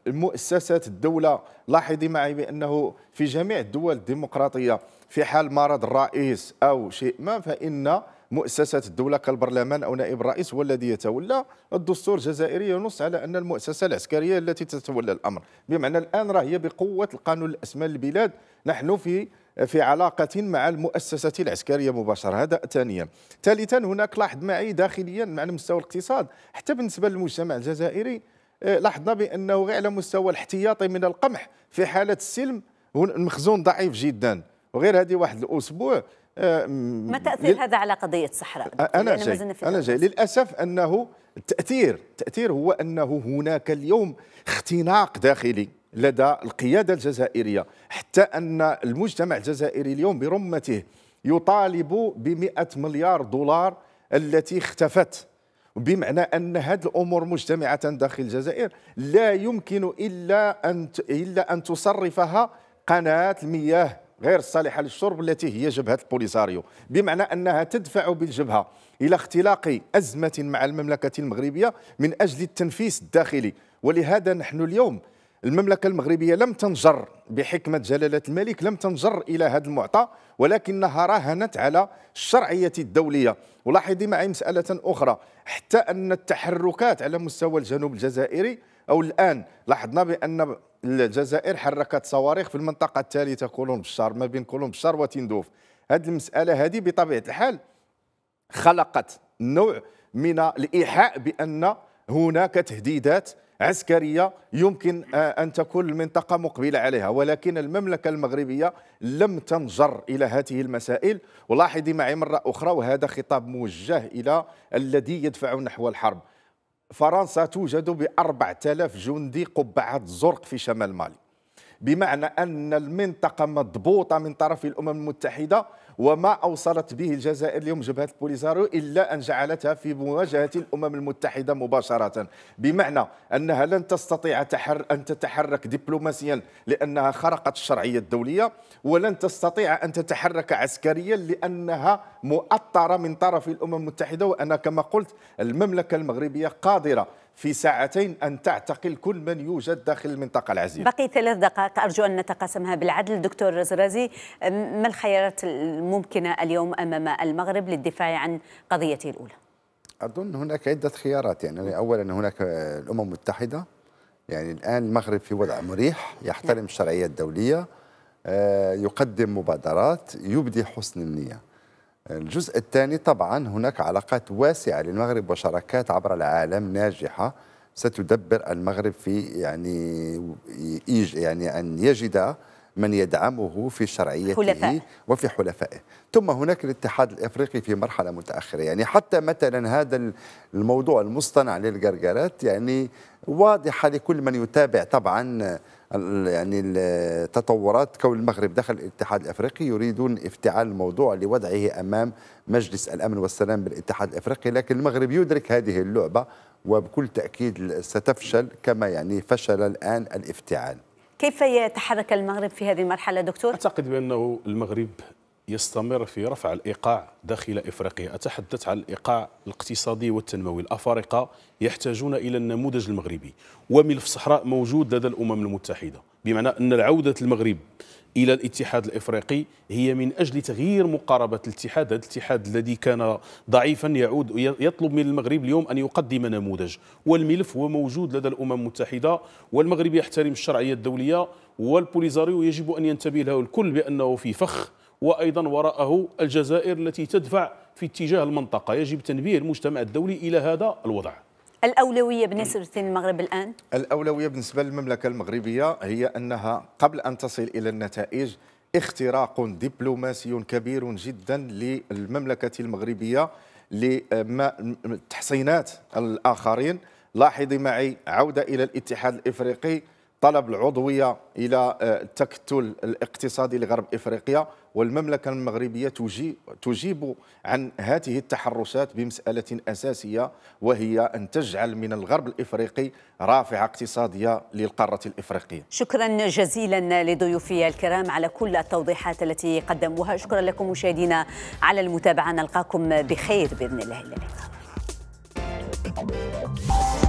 المؤسسات الدولة لاحظي معي بأنه في جميع الدول الديمقراطية في حال مرض الرئيس أو شيء ما فإن مؤسسات الدولة كالبرلمان أو نائب الرئيس هو الذي يتولى الدستور الجزائري ينص على أن المؤسسة العسكرية التي تتولى الأمر بمعنى الآن راه هي بقوة القانون الأسماء للبلاد نحن في في علاقة مع المؤسسة العسكرية مباشرة هذا ثانيا ثالثا هناك لاحظ معي داخليا مع المستوى الاقتصاد حتى بالنسبة للمجتمع الجزائري آه، لاحظنا بأنه غير على مستوى الاحتياطي من القمح في حالة السلم المخزون ضعيف جدا وغير هذه واحد الاسبوع آه، ما تاثير لل... هذا على قضيه الصحراء انا جاي انا جاي للاسف انه التاثير التاثير هو انه هناك اليوم اختناق داخلي لدى القياده الجزائريه حتى ان المجتمع الجزائري اليوم برمته يطالب ب مليار دولار التي اختفت بمعنى ان هذه الامور مجتمعه داخل الجزائر لا يمكن الا ان الا ان تصرفها قناه المياه غير الصالحة للشرب التي هي جبهة البوليساريو بمعنى أنها تدفع بالجبهة إلى اختلاق أزمة مع المملكة المغربية من أجل التنفيس الداخلي ولهذا نحن اليوم المملكة المغربية لم تنجر بحكمة جلالة الملك لم تنجر إلى هذا المعطى ولكنها راهنت على الشرعية الدولية ولاحظي معي مسألة أخرى حتى أن التحركات على مستوى الجنوب الجزائري أو الآن لاحظنا بأن الجزائر حركت صواريخ في المنطقة الثالثة كولوم بشار ما بين كولوم بشار وتندوف هذه المسألة هذه بطبيعة الحال خلقت نوع من الإيحاء بأن هناك تهديدات عسكرية يمكن أن تكون المنطقة مقبلة عليها ولكن المملكة المغربية لم تنجر إلى هذه المسائل ولاحظي معي مرة أخرى وهذا خطاب موجه إلى الذي يدفع نحو الحرب فرنسا توجد بأربعة آلاف جندي قبعة زرق في شمال مالي بمعنى أن المنطقة مضبوطة من طرف الأمم المتحدة وما أوصلت به الجزائر اليوم جبهة البوليزاريو إلا أن جعلتها في مواجهة الأمم المتحدة مباشرة بمعنى أنها لن تستطيع تحر أن تتحرك دبلوماسيا لأنها خرقت الشرعية الدولية ولن تستطيع أن تتحرك عسكريا لأنها مؤطرة من طرف الأمم المتحدة وأنا كما قلت المملكة المغربية قادرة في ساعتين أن تعتقل كل من يوجد داخل المنطقة العزيزة بقي ثلاث دقائق أرجو أن نتقاسمها بالعدل دكتور رزرازي ما الخيارات الممكنة اليوم أمام المغرب للدفاع عن قضيته الأولى؟ أظن هناك عدة خيارات يعني أولا هناك الأمم المتحدة يعني الآن المغرب في وضع مريح يحترم نعم. الشرعية الدولية آه، يقدم مبادرات يبدي حسن النية الجزء الثاني طبعا هناك علاقات واسعة للمغرب وشراكات عبر العالم ناجحة ستدبر المغرب في يعني يعني أن يجد من يدعمه في شرعيته حلفاء. وفي حلفائه ثم هناك الاتحاد الافريقي في مرحله متاخره يعني حتى مثلا هذا الموضوع المصطنع للجرجرات يعني واضحه لكل من يتابع طبعا يعني التطورات كون المغرب دخل الاتحاد الافريقي يريدون افتعال الموضوع لوضعه امام مجلس الامن والسلام بالاتحاد الافريقي لكن المغرب يدرك هذه اللعبه وبكل تاكيد ستفشل كما يعني فشل الان الافتعال كيف يتحرك المغرب في هذه المرحله دكتور؟ اعتقد بانه المغرب يستمر في رفع الإيقاع داخل إفريقيا أتحدث عن الإيقاع الاقتصادي والتنموي الأفارقة يحتاجون إلى النموذج المغربي وملف الصحراء موجود لدى الأمم المتحدة بمعنى أن العودة المغرب الى الاتحاد الافريقي هي من اجل تغيير مقاربه الاتحاد، هذا الاتحاد الذي كان ضعيفا يعود يطلب من المغرب اليوم ان يقدم نموذج، والملف هو موجود لدى الامم المتحده والمغرب يحترم الشرعيه الدوليه والبوليزاريو يجب ان ينتبه له الكل بانه في فخ وأيضا وراءه الجزائر التي تدفع في اتجاه المنطقة يجب تنبيه المجتمع الدولي إلى هذا الوضع الأولوية بالنسبة للمغرب الآن؟ الأولوية بالنسبة للمملكة المغربية هي أنها قبل أن تصل إلى النتائج اختراق دبلوماسي كبير جدا للمملكة المغربية لتحصينات الآخرين لاحظي معي عودة إلى الاتحاد الإفريقي طلب العضويه الى التكتل آه، الاقتصادي لغرب افريقيا والمملكه المغربيه تجيب عن هذه التحرشات بمساله اساسيه وهي ان تجعل من الغرب الافريقي رافعه اقتصاديه للقاره الافريقيه. شكرا جزيلا لضيوفي الكرام على كل التوضيحات التي قدموها، شكرا لكم مشاهدينا على المتابعه نلقاكم بخير باذن الله الى اللقاء.